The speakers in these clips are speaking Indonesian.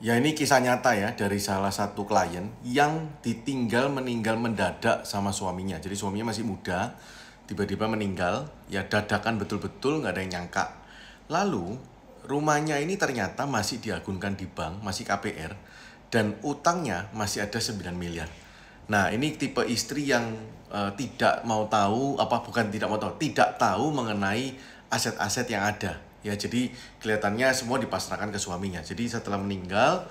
Ya ini kisah nyata ya dari salah satu klien yang ditinggal meninggal mendadak sama suaminya. Jadi suaminya masih muda, tiba-tiba meninggal, ya dadakan betul-betul nggak ada yang nyangka. Lalu rumahnya ini ternyata masih diagunkan di bank, masih KPR, dan utangnya masih ada 9 miliar. Nah ini tipe istri yang uh, tidak mau tahu, apa bukan tidak mau tahu, tidak tahu mengenai aset-aset yang ada ya jadi kelihatannya semua dipasrahkan ke suaminya jadi setelah meninggal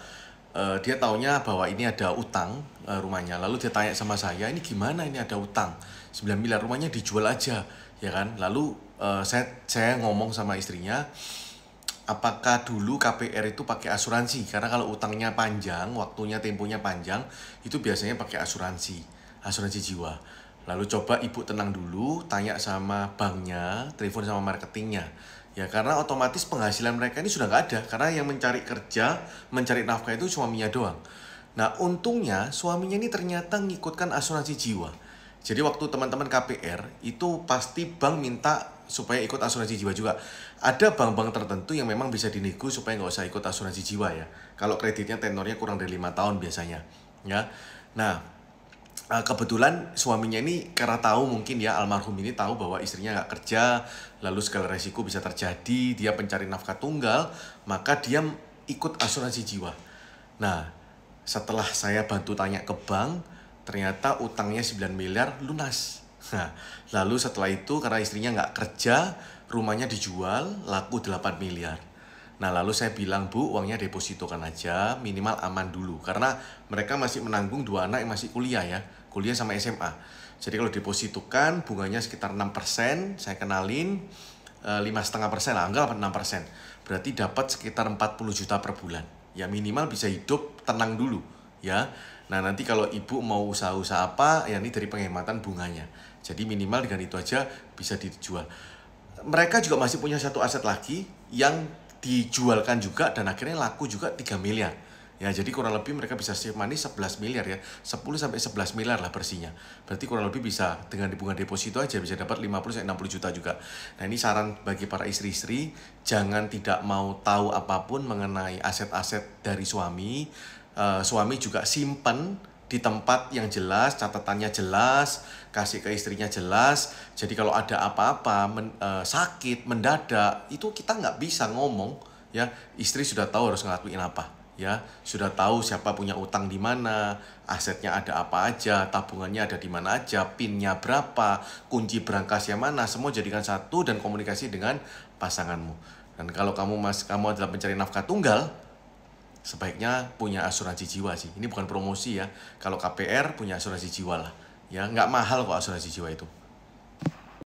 uh, dia taunya bahwa ini ada utang uh, rumahnya lalu dia tanya sama saya ini gimana ini ada utang 9 miliar rumahnya dijual aja ya kan lalu uh, saya saya ngomong sama istrinya apakah dulu KPR itu pakai asuransi karena kalau utangnya panjang waktunya temponya panjang itu biasanya pakai asuransi asuransi jiwa Lalu coba ibu tenang dulu, tanya sama banknya, telepon sama marketingnya. Ya karena otomatis penghasilan mereka ini sudah nggak ada karena yang mencari kerja, mencari nafkah itu suaminya doang. Nah untungnya suaminya ini ternyata ngikutkan asuransi jiwa. Jadi waktu teman-teman KPR itu pasti bank minta supaya ikut asuransi jiwa juga. Ada bank-bank tertentu yang memang bisa dinego supaya nggak usah ikut asuransi jiwa ya. Kalau kreditnya tenornya kurang dari lima tahun biasanya. Ya. Nah, Eh, kebetulan suaminya ini karena tahu mungkin ya almarhum ini tahu bahwa istrinya nggak kerja lalu segala resiko bisa terjadi dia pencari nafkah tunggal maka dia ikut asuransi jiwa nah setelah saya bantu tanya ke bank ternyata utangnya 9 miliar lunas nah, lalu setelah itu karena istrinya nggak kerja rumahnya dijual laku 8 miliar Nah lalu saya bilang, Bu uangnya depositokan aja, minimal aman dulu. Karena mereka masih menanggung dua anak yang masih kuliah ya, kuliah sama SMA. Jadi kalau depositokan bunganya sekitar 6%, saya kenalin eh, lima setengah persen lah, enggak enam Berarti dapat sekitar 40 juta per bulan. Ya minimal bisa hidup tenang dulu, ya. Nah nanti kalau ibu mau usaha-usaha apa, ya ini dari penghematan bunganya. Jadi minimal dengan itu aja bisa dijual. Mereka juga masih punya satu aset lagi yang dijualkan juga dan akhirnya laku juga 3 miliar. Ya, jadi kurang lebih mereka bisa save money 11 miliar ya. 10 sampai 11 miliar lah bersihnya. Berarti kurang lebih bisa dengan bunga deposito aja bisa dapat 50 sampai 60 juta juga. Nah, ini saran bagi para istri-istri, jangan tidak mau tahu apapun mengenai aset-aset dari suami. Uh, suami juga simpen di tempat yang jelas, catatannya jelas, kasih ke istrinya jelas. Jadi kalau ada apa-apa, men, e, sakit, mendadak, itu kita nggak bisa ngomong, ya. Istri sudah tahu harus ngelakuin apa, ya. Sudah tahu siapa punya utang di mana, asetnya ada apa aja, tabungannya ada di mana aja, pinnya berapa, kunci berangkasnya mana, semua jadikan satu dan komunikasi dengan pasanganmu. Dan kalau kamu mas, kamu adalah pencari nafkah tunggal, sebaiknya punya asuransi jiwa sih. Ini bukan promosi ya. Kalau KPR punya asuransi jiwa lah. Ya, nggak mahal kok asuransi jiwa itu.